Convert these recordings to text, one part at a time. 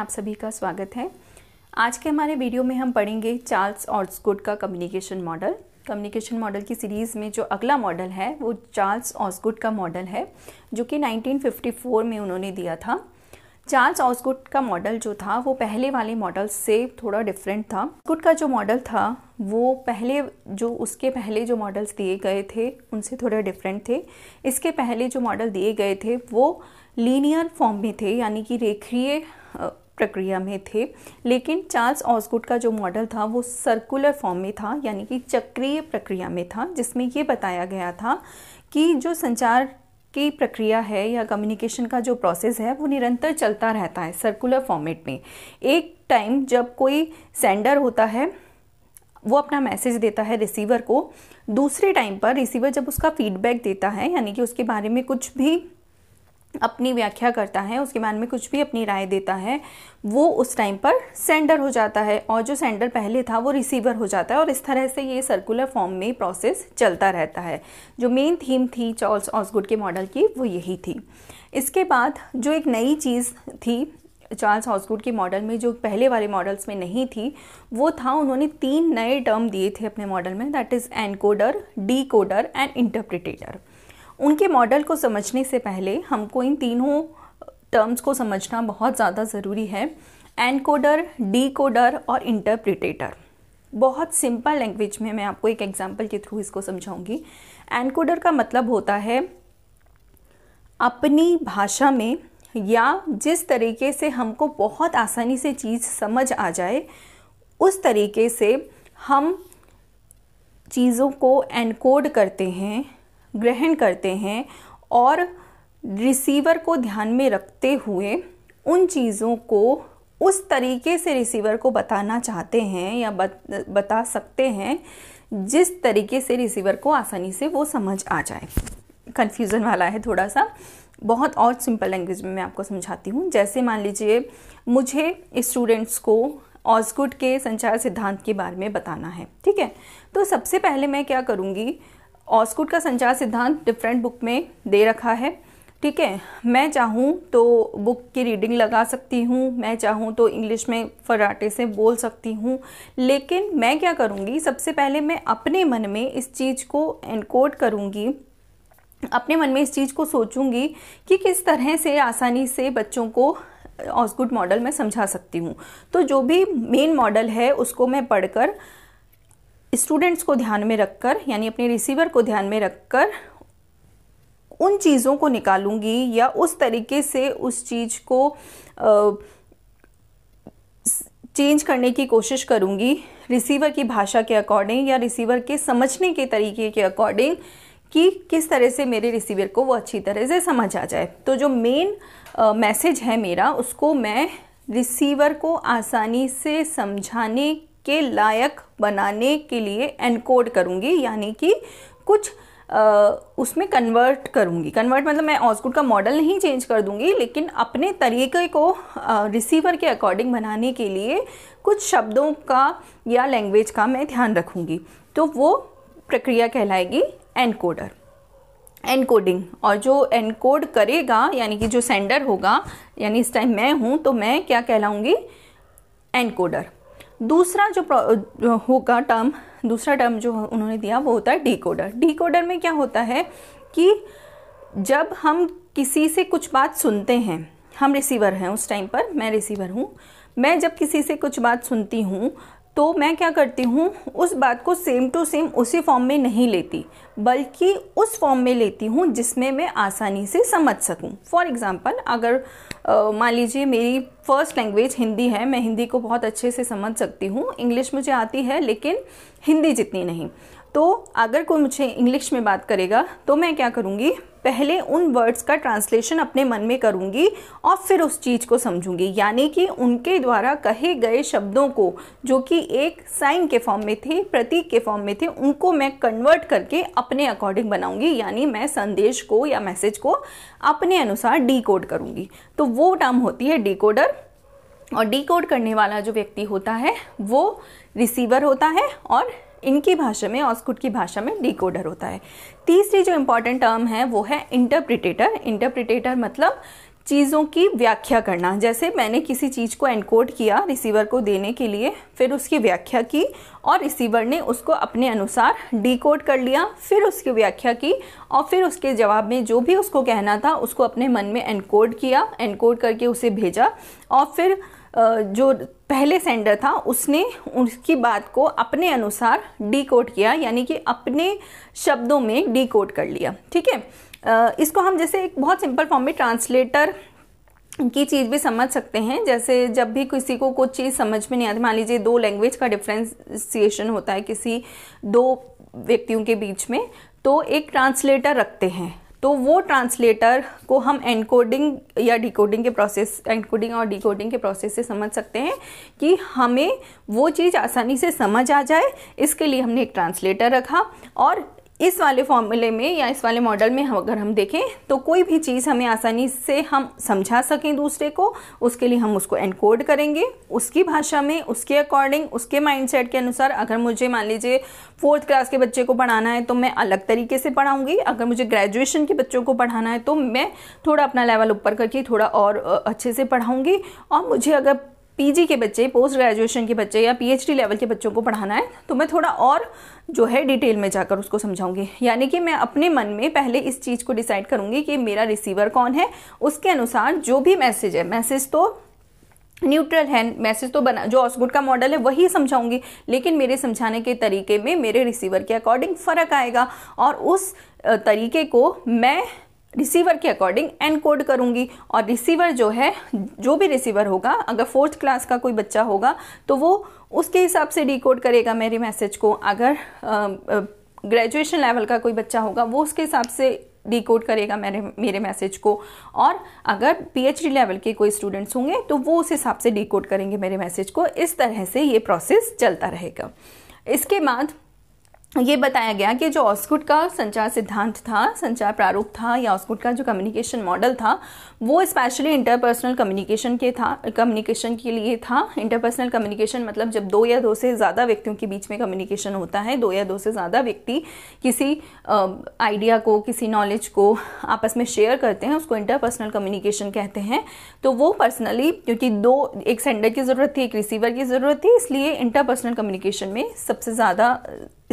आप सभी का स्वागत है आज के हमारे वीडियो में हम पढ़ेंगे चार्ल्स ऑर्सगुड का कम्युनिकेशन मॉडल कम्युनिकेशन मॉडल की सीरीज़ में जो अगला मॉडल है वो चार्ल्स ऑसगुड का मॉडल है जो कि 1954 में उन्होंने दिया था चार्ल्स ऑसगुड का मॉडल जो था वो पहले वाले मॉडल से थोड़ा डिफरेंट था गुड का जो मॉडल था वो पहले जो उसके पहले जो मॉडल्स दिए गए थे उनसे थोड़ा डिफरेंट थे इसके पहले जो मॉडल दिए गए थे वो लीनियर फॉर्म में थे यानी कि रेखीय प्रक्रिया में थे लेकिन चार्ल्स ऑसगुड का जो मॉडल था वो सर्कुलर फॉर्म में था यानी कि चक्रीय प्रक्रिया में था जिसमें ये बताया गया था कि जो संचार की प्रक्रिया है या कम्युनिकेशन का जो प्रोसेस है वो निरंतर चलता रहता है सर्कुलर फॉर्मेट में एक टाइम जब कोई सेंडर होता है वो अपना मैसेज देता है रिसीवर को दूसरे टाइम पर रिसीवर जब उसका फीडबैक देता है यानी कि उसके बारे में कुछ भी अपनी व्याख्या करता है उसके बारे में कुछ भी अपनी राय देता है वो उस टाइम पर सेंडर हो जाता है और जो सेंडर पहले था वो रिसीवर हो जाता है और इस तरह से ये सर्कुलर फॉर्म में प्रोसेस चलता रहता है जो मेन थीम थी चार्ल्स ऑसगुड के मॉडल की वो यही थी इसके बाद जो एक नई चीज़ थी चार्ल्स हॉसगुड के मॉडल में जो पहले वाले मॉडल्स में नहीं थी वो था उन्होंने तीन नए टर्म दिए थे अपने मॉडल में that is encoder decoder and interpreter उनके मॉडल को समझने से पहले हमको इन तीनों टर्म्स को समझना बहुत ज़्यादा ज़रूरी है एनकोडर डीकोडर और इंटरप्रिटेटर बहुत सिंपल लैंग्वेज में मैं आपको एक एग्जाम्पल के थ्रू इसको समझाऊंगी एनकोडर का मतलब होता है अपनी भाषा में या जिस तरीके से हमको बहुत आसानी से चीज़ समझ आ जाए उस तरीके से हम चीज़ों को एनकोड करते हैं ग्रहण करते हैं और रिसीवर को ध्यान में रखते हुए उन चीज़ों को उस तरीके से रिसीवर को बताना चाहते हैं या बत, बता सकते हैं जिस तरीके से रिसीवर को आसानी से वो समझ आ जाए कन्फ्यूज़न वाला है थोड़ा सा बहुत और सिंपल लैंग्वेज में मैं आपको समझाती हूँ जैसे मान लीजिए मुझे स्टूडेंट्स को ऑजगुड के संचार सिद्धांत के बारे में बताना है ठीक है तो सबसे पहले मैं क्या करूँगी ऑस्कुट का संचार सिद्धांत डिफरेंट बुक में दे रखा है ठीक है मैं चाहूँ तो बुक की रीडिंग लगा सकती हूँ मैं चाहूँ तो इंग्लिश में फराटे से बोल सकती हूँ लेकिन मैं क्या करूँगी सबसे पहले मैं अपने मन में इस चीज़ को एनकोड करूँगी अपने मन में इस चीज़ को सोचूंगी कि किस तरह से आसानी से बच्चों को ऑस्कुट मॉडल में समझा सकती हूँ तो जो भी मेन मॉडल है उसको मैं पढ़कर स्टूडेंट्स को ध्यान में रखकर यानी अपने रिसीवर को ध्यान में रखकर उन चीज़ों को निकालूंगी या उस तरीके से उस चीज़ को आ, चेंज करने की कोशिश करूंगी रिसीवर की भाषा के अकॉर्डिंग या रिसीवर के समझने के तरीके के अकॉर्डिंग कि किस तरह से मेरे रिसीवर को वो अच्छी तरह से समझ आ जाए तो जो मेन मैसेज है मेरा उसको मैं रिसीवर को आसानी से समझाने के लायक बनाने के लिए एनकोड करूँगी यानी कि कुछ आ, उसमें कन्वर्ट करूँगी कन्वर्ट मतलब मैं ऑसगुड का मॉडल नहीं चेंज कर दूँगी लेकिन अपने तरीके को रिसीवर के अकॉर्डिंग बनाने के लिए कुछ शब्दों का या लैंग्वेज का मैं ध्यान रखूँगी तो वो प्रक्रिया कहलाएगी एनकोडर एनकोडिंग और जो एनकोड करेगा यानी कि जो सेंडर होगा यानी इस टाइम मैं हूँ तो मैं क्या कहलाऊँगी एनकोडर दूसरा जो होगा टर्म दूसरा टर्म जो उन्होंने दिया वो होता है डिकोडर डिकोडर में क्या होता है कि जब हम किसी से कुछ बात सुनते हैं हम रिसीवर हैं उस टाइम पर मैं रिसीवर हूँ मैं जब किसी से कुछ बात सुनती हूँ तो मैं क्या करती हूँ उस बात को सेम टू सेम उसी फॉर्म में नहीं लेती बल्कि उस फॉर्म में लेती हूँ जिसमें मैं आसानी से समझ सकूँ फॉर एग्ज़ाम्पल अगर मान लीजिए मेरी फ़र्स्ट लैंग्वेज हिंदी है मैं हिंदी को बहुत अच्छे से समझ सकती हूँ इंग्लिश मुझे आती है लेकिन हिंदी जितनी नहीं तो अगर कोई मुझे इंग्लिश में बात करेगा तो मैं क्या करूँगी पहले उन वर्ड्स का ट्रांसलेशन अपने मन में करूँगी और फिर उस चीज़ को समझूंगी यानी कि उनके द्वारा कहे गए शब्दों को जो कि एक साइन के फॉर्म में थे प्रतीक के फॉर्म में थे उनको मैं कन्वर्ट करके अपने अकॉर्डिंग बनाऊंगी यानी मैं संदेश को या मैसेज को अपने अनुसार डी करूँगी तो वो टर्म होती है डी और डी करने वाला जो व्यक्ति होता है वो रिसीवर होता है और इनकी भाषा में ऑस्कुट की भाषा में डिकोडर होता है तीसरी जो इम्पॉर्टेंट टर्म है वो है इंटरप्रिटेटर इंटरप्रिटेटर मतलब चीज़ों की व्याख्या करना जैसे मैंने किसी चीज़ को एनकोड किया रिसीवर को देने के लिए फिर उसकी व्याख्या की और रिसीवर ने उसको अपने अनुसार डिकोड कर लिया फिर उसकी व्याख्या की और फिर उसके जवाब में जो भी उसको कहना था उसको अपने मन में एनकोड किया एनकोड करके उसे भेजा और फिर जो पहले सेंडर था उसने उसकी बात को अपने अनुसार डी किया यानी कि अपने शब्दों में डी कर लिया ठीक है इसको हम जैसे एक बहुत सिंपल फॉर्म में ट्रांसलेटर की चीज़ भी समझ सकते हैं जैसे जब भी किसी को कुछ चीज़ समझ में नहीं आती मान लीजिए दो लैंग्वेज का डिफ्रेंसिएशन होता है किसी दो व्यक्तियों के बीच में तो एक ट्रांसलेटर रखते हैं तो वो ट्रांसलेटर को हम एनकोडिंग या डिकोडिंग के प्रोसेस एनकोडिंग और डिकोडिंग के प्रोसेस से समझ सकते हैं कि हमें वो चीज़ आसानी से समझ आ जाए इसके लिए हमने एक ट्रांसलेटर रखा और इस वाले फॉर्मूले में या इस वाले मॉडल में अगर हम देखें तो कोई भी चीज़ हमें आसानी से हम समझा सकें दूसरे को उसके लिए हम उसको एनकोड करेंगे उसकी भाषा में उसके अकॉर्डिंग उसके माइंडसेट के अनुसार अगर मुझे मान लीजिए फोर्थ क्लास के बच्चे को पढ़ाना है तो मैं अलग तरीके से पढ़ाऊँगी अगर मुझे ग्रेजुएशन के बच्चों को पढ़ाना है तो मैं थोड़ा अपना लेवल ऊपर करके थोड़ा और अच्छे से पढ़ाऊँगी और मुझे अगर पीजी के बच्चे पोस्ट ग्रेजुएशन के बच्चे या पीएचडी लेवल के बच्चों को पढ़ाना है तो मैं थोड़ा और जो है डिटेल में जाकर उसको समझाऊंगी यानी कि मैं अपने मन में पहले इस चीज़ को डिसाइड करूंगी कि मेरा रिसीवर कौन है उसके अनुसार जो भी मैसेज है मैसेज तो न्यूट्रल है मैसेज तो बना जो ऑसगुड का मॉडल है वही समझाऊंगी लेकिन मेरे समझाने के तरीके में मेरे रिसीवर के अकॉर्डिंग फ़र्क आएगा और उस तरीके को मैं रिसीवर के अकॉर्डिंग एनकोड करूँगी और रिसीवर जो है जो भी रिसीवर होगा अगर फोर्थ क्लास का कोई बच्चा होगा तो वो उसके हिसाब से डिकोड करेगा मेरे मैसेज को अगर ग्रेजुएशन लेवल का कोई बच्चा होगा वो उसके हिसाब से डिकोड करेगा मेरे मेरे मैसेज को और अगर पीएचडी लेवल के कोई स्टूडेंट्स होंगे तो वो उस हिसाब से डिकोड करेंगे मेरे मैसेज को इस तरह से ये प्रोसेस चलता रहेगा इसके बाद ये बताया गया कि जो ऑस्कुट का संचार सिद्धांत था संचार प्रारूप था या ऑस्कुट का जो कम्युनिकेशन मॉडल था वो स्पेशली इंटरपर्सनल कम्युनिकेशन के था कम्युनिकेशन के लिए था इंटरपर्सनल कम्युनिकेशन मतलब जब दो या दो से ज़्यादा व्यक्तियों के बीच में कम्युनिकेशन होता है दो या दो से ज़्यादा व्यक्ति किसी आइडिया को किसी नॉलेज को आपस में शेयर करते हैं उसको इंटरपर्सनल कम्युनिकेशन कहते हैं तो वो पर्सनली क्योंकि दो एक सेंडर की ज़रूरत थी एक रिसीवर की ज़रूरत थी इसलिए इंटरपर्सनल कम्युनिकेशन में सबसे ज़्यादा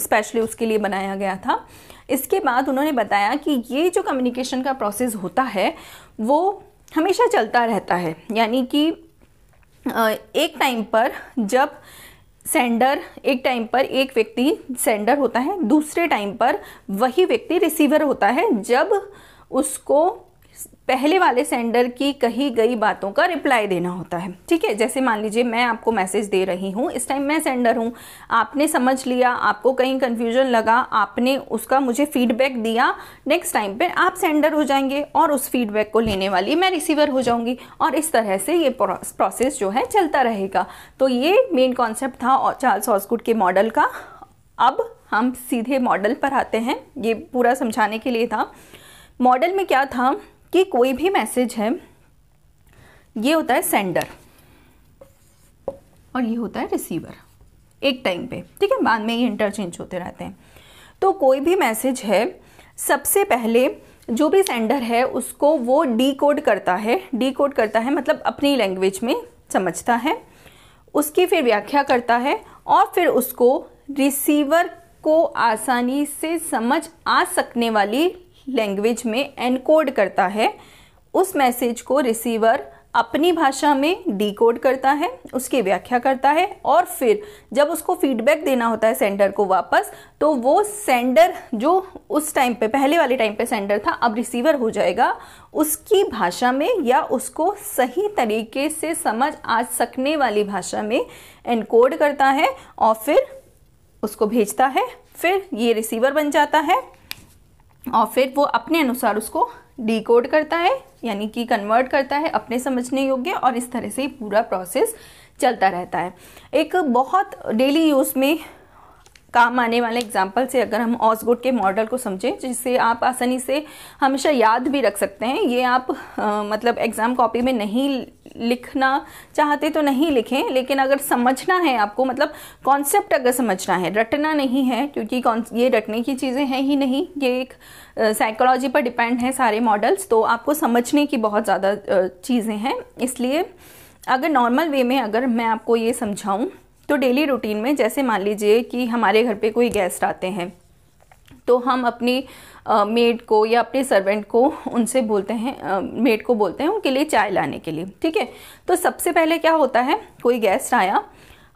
स्पेशली उसके लिए बनाया गया था इसके बाद उन्होंने बताया कि ये जो कम्युनिकेशन का प्रोसेस होता है वो हमेशा चलता रहता है यानी कि एक टाइम पर जब सेंडर एक टाइम पर एक व्यक्ति सेंडर होता है दूसरे टाइम पर वही व्यक्ति रिसीवर होता है जब उसको पहले वाले सेंडर की कही गई बातों का रिप्लाई देना होता है ठीक है जैसे मान लीजिए मैं आपको मैसेज दे रही हूँ इस टाइम मैं सेंडर हूँ आपने समझ लिया आपको कहीं कन्फ्यूजन लगा आपने उसका मुझे फीडबैक दिया नेक्स्ट टाइम पे आप सेंडर हो जाएंगे और उस फीडबैक को लेने वाली मैं रिसीवर हो जाऊँगी और इस तरह से ये प्रोसेस जो है चलता रहेगा तो ये मेन कॉन्सेप्ट था चार्ल्स हॉस्कुड के मॉडल का अब हम सीधे मॉडल पर आते हैं ये पूरा समझाने के लिए था मॉडल में क्या था कि कोई भी मैसेज है ये होता है सेंडर और ये होता है रिसीवर एक टाइम पे ठीक है बाद में ये इंटरचेंज होते रहते हैं तो कोई भी मैसेज है सबसे पहले जो भी सेंडर है उसको वो डी कोड करता है डी कोड करता है मतलब अपनी लैंग्वेज में समझता है उसकी फिर व्याख्या करता है और फिर उसको रिसीवर को आसानी से समझ आ सकने वाली लैंग्वेज में एनकोड करता है उस मैसेज को रिसीवर अपनी भाषा में डीकोड करता है उसकी व्याख्या करता है और फिर जब उसको फीडबैक देना होता है सेंडर को वापस तो वो सेंडर जो उस टाइम पे पहले वाले टाइम पे सेंडर था अब रिसीवर हो जाएगा उसकी भाषा में या उसको सही तरीके से समझ आ सकने वाली भाषा में एनकोड करता है और फिर उसको भेजता है फिर ये रिसीवर बन जाता है और फिर वो अपने अनुसार उसको डिकोड करता है यानी कि कन्वर्ट करता है अपने समझने योग्य और इस तरह से पूरा प्रोसेस चलता रहता है एक बहुत डेली यूज़ में काम आने वाले एग्जाम्पल से अगर हम ऑसगुड के मॉडल को समझें जिसे आप आसानी से हमेशा याद भी रख सकते हैं ये आप आ, मतलब एग्ज़ाम कॉपी में नहीं लिखना चाहते तो नहीं लिखें लेकिन अगर समझना है आपको मतलब कॉन्सेप्ट अगर समझना है रटना नहीं है क्योंकि ये रटने की चीज़ें हैं ही नहीं ये एक साइकोलॉजी पर डिपेंड है सारे मॉडल्स तो आपको समझने की बहुत ज़्यादा चीज़ें हैं इसलिए अगर नॉर्मल वे में अगर मैं आपको ये समझाऊँ तो डेली रूटीन में जैसे मान लीजिए कि हमारे घर पे कोई गेस्ट आते हैं तो हम अपनी मेड को या अपने सर्वेंट को उनसे बोलते हैं मेड को बोलते हैं उनके लिए चाय लाने के लिए ठीक है तो सबसे पहले क्या होता है कोई गेस्ट आया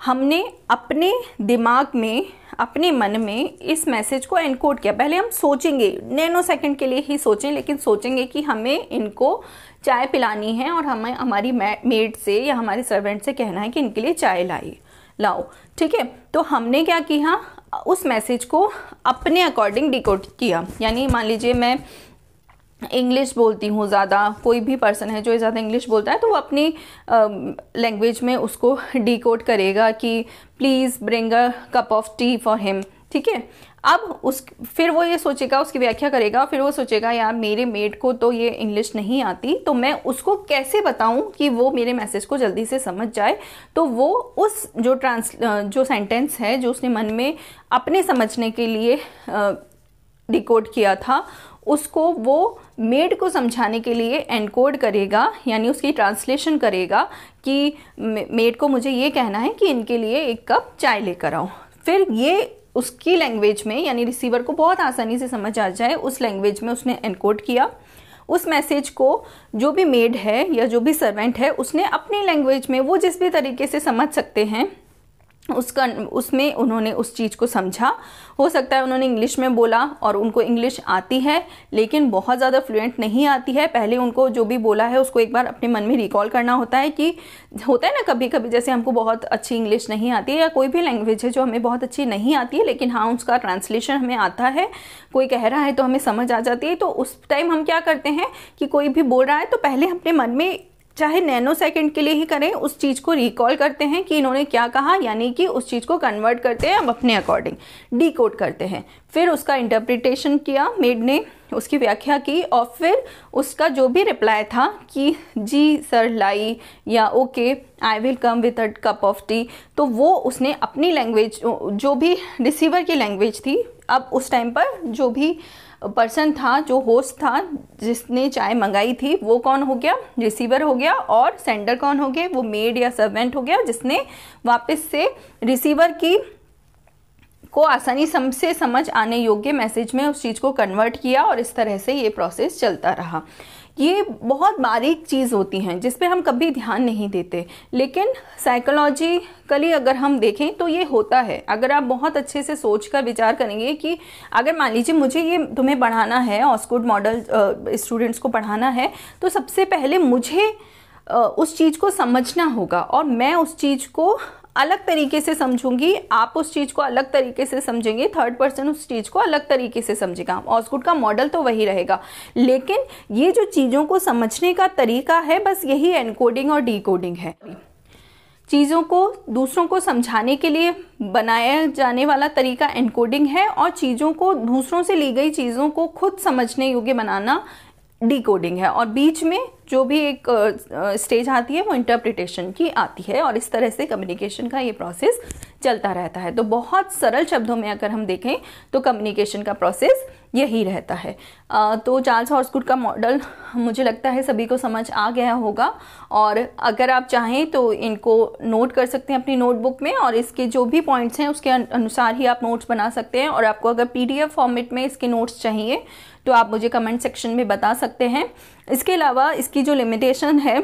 हमने अपने दिमाग में अपने मन में इस मैसेज को एनकोड किया पहले हम सोचेंगे नैनो सेकंड के लिए ही सोचें लेकिन सोचेंगे कि हमें इनको चाय पिलानी है और हमें हमारी मेड से या हमारे सर्वेंट से कहना है कि इनके लिए चाय लाइए लाओ ठीक है तो हमने क्या किया उस मैसेज को अपने अकॉर्डिंग डिकोड किया यानी मान लीजिए मैं इंग्लिश बोलती हूँ ज़्यादा कोई भी पर्सन है जो ज़्यादा इंग्लिश बोलता है तो वो अपनी लैंग्वेज में उसको डिकोड करेगा कि please bring a cup of tea for him ठीक है अब उस फिर वो ये सोचेगा उसकी व्याख्या करेगा फिर वो सोचेगा यार मेरे मेड को तो ये इंग्लिश नहीं आती तो मैं उसको कैसे बताऊं कि वो मेरे मैसेज को जल्दी से समझ जाए तो वो उस जो ट्रांस जो सेंटेंस है जो उसने मन में अपने समझने के लिए डिकोड किया था उसको वो मेड को समझाने के लिए एनकोड करेगा यानी उसकी ट्रांसलेशन करेगा कि मेड को मुझे ये कहना है कि इनके लिए एक कप चाय लेकर आओ फिर ये उसकी लैंग्वेज में यानी रिसीवर को बहुत आसानी से समझ आ जाए उस लैंग्वेज में उसने एनकोड किया उस मैसेज को जो भी मेड है या जो भी सर्वेंट है उसने अपनी लैंग्वेज में वो जिस भी तरीके से समझ सकते हैं उसका उसमें उन्होंने उस चीज़ को समझा हो सकता है उन्होंने इंग्लिश में बोला और उनको इंग्लिश आती है लेकिन बहुत ज़्यादा फ्लुएंट नहीं आती है पहले उनको जो भी बोला है उसको एक बार अपने मन में रिकॉल करना होता है कि होता है ना कभी कभी जैसे हमको बहुत अच्छी इंग्लिश नहीं आती है या कोई भी लैंग्वेज है जो हमें बहुत अच्छी नहीं आती है लेकिन हाँ उसका ट्रांसलेशन हमें आता है कोई कह रहा है तो हमें समझ आ जाती है तो उस टाइम हम क्या करते हैं कि कोई भी बोल रहा है तो पहले अपने मन में चाहे नैनो सेकंड के लिए ही करें उस चीज़ को रिकॉल करते हैं कि इन्होंने क्या कहा यानी कि उस चीज़ को कन्वर्ट करते हैं अब अपने अकॉर्डिंग डी करते हैं फिर उसका इंटरप्रिटेशन किया मेड ने उसकी व्याख्या की और फिर उसका जो भी रिप्लाई था कि जी सर लाई या okay I will come with a cup of tea तो वो उसने अपनी लैंग्वेज जो भी रिसीवर की लैंग्वेज थी अब उस टाइम पर जो भी पर्सन था जो होस्ट था जिसने चाय मंगाई थी वो कौन हो गया रिसीवर हो गया और सेंडर कौन हो गया वो मेड या सर्वेंट हो गया जिसने वापस से रिसीवर की को आसानी सम से समझ आने योग्य मैसेज में उस चीज़ को कन्वर्ट किया और इस तरह से ये प्रोसेस चलता रहा ये बहुत बारीक चीज़ होती हैं जिस हम कभी ध्यान नहीं देते लेकिन साइकोलॉजिकली अगर हम देखें तो ये होता है अगर आप बहुत अच्छे से सोच कर विचार करेंगे कि अगर मान लीजिए मुझे ये तुम्हें पढ़ाना है ऑस्कुड मॉडल स्टूडेंट्स को पढ़ाना है तो सबसे पहले मुझे उस चीज़ को समझना होगा और मैं उस चीज़ को अलग तरीके से समझूंगी आप उस चीज़ को अलग तरीके से समझेंगे थर्ड पर्सन उस चीज़ को अलग तरीके से समझेगा ऑसगुड का मॉडल तो वही रहेगा लेकिन ये जो चीज़ों को समझने का तरीका है बस यही एनकोडिंग और डीकोडिंग है चीज़ों को दूसरों को समझाने के लिए बनाया जाने वाला तरीका एनकोडिंग है और चीज़ों को दूसरों से ली गई चीज़ों को खुद समझने योग्य बनाना डिकोडिंग है और बीच में जो भी एक स्टेज आती है वो इंटरप्रिटेशन की आती है और इस तरह से कम्युनिकेशन का ये प्रोसेस चलता रहता है तो बहुत सरल शब्दों में अगर हम देखें तो कम्युनिकेशन का प्रोसेस यही रहता है तो चार्ल्स हॉर्सगुड का मॉडल मुझे लगता है सभी को समझ आ गया होगा और अगर आप चाहें तो इनको नोट कर सकते हैं अपनी नोटबुक में और इसके जो भी पॉइंट्स हैं उसके अनुसार ही आप नोट्स बना सकते हैं और आपको अगर पीडीएफ फॉर्मेट में इसके नोट्स चाहिए तो आप मुझे कमेंट सेक्शन में बता सकते हैं इसके अलावा इसकी जो लिमिटेशन है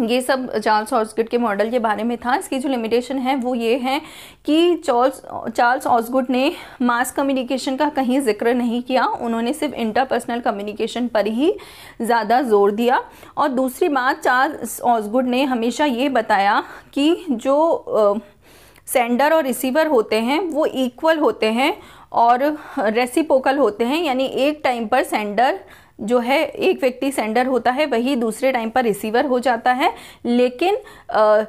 ये सब चार्ल्स ऑसगुड के मॉडल के बारे में था इसकी जो लिमिटेशन है वो ये है कि चार्ल्स चार्ल्स ऑसगुड ने मास कम्युनिकेशन का कहीं जिक्र नहीं किया उन्होंने सिर्फ इंटरपर्सनल कम्युनिकेशन पर ही ज़्यादा जोर दिया और दूसरी बात चार्ल्स ऑसगुड ने हमेशा ये बताया कि जो सेंडर और रिसीवर होते हैं वो इक्वल होते हैं और रेसिपोकल होते हैं यानी एक टाइम पर सेंडर जो है एक व्यक्ति सेंडर होता है वही दूसरे टाइम पर रिसीवर हो जाता है लेकिन आ,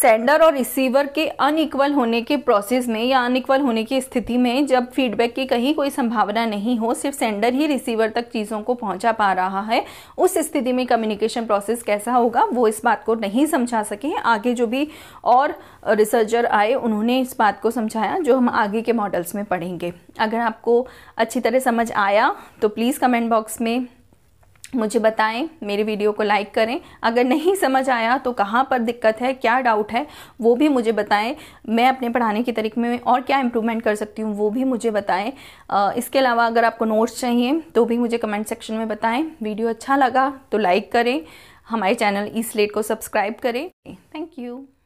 सेंडर और रिसीवर के अनइक्वल होने के प्रोसेस में या अनइक्वल होने की स्थिति में जब फीडबैक की कहीं कोई संभावना नहीं हो सिर्फ सेंडर ही रिसीवर तक चीज़ों को पहुंचा पा रहा है उस स्थिति में कम्युनिकेशन प्रोसेस कैसा होगा वो इस बात को नहीं समझा सके आगे जो भी और रिसर्चर आए उन्होंने इस बात को समझाया जो हम आगे के मॉडल्स में पढ़ेंगे अगर आपको अच्छी तरह समझ आया तो प्लीज़ कमेंट बॉक्स में मुझे बताएं मेरे वीडियो को लाइक करें अगर नहीं समझ आया तो कहाँ पर दिक्कत है क्या डाउट है वो भी मुझे बताएं मैं अपने पढ़ाने के तरीके में और क्या इम्प्रूवमेंट कर सकती हूँ वो भी मुझे बताएं इसके अलावा अगर आपको नोट्स चाहिए तो भी मुझे कमेंट सेक्शन में बताएं वीडियो अच्छा लगा तो लाइक करें हमारे चैनल ई स्लेट को सब्सक्राइब करें थैंक यू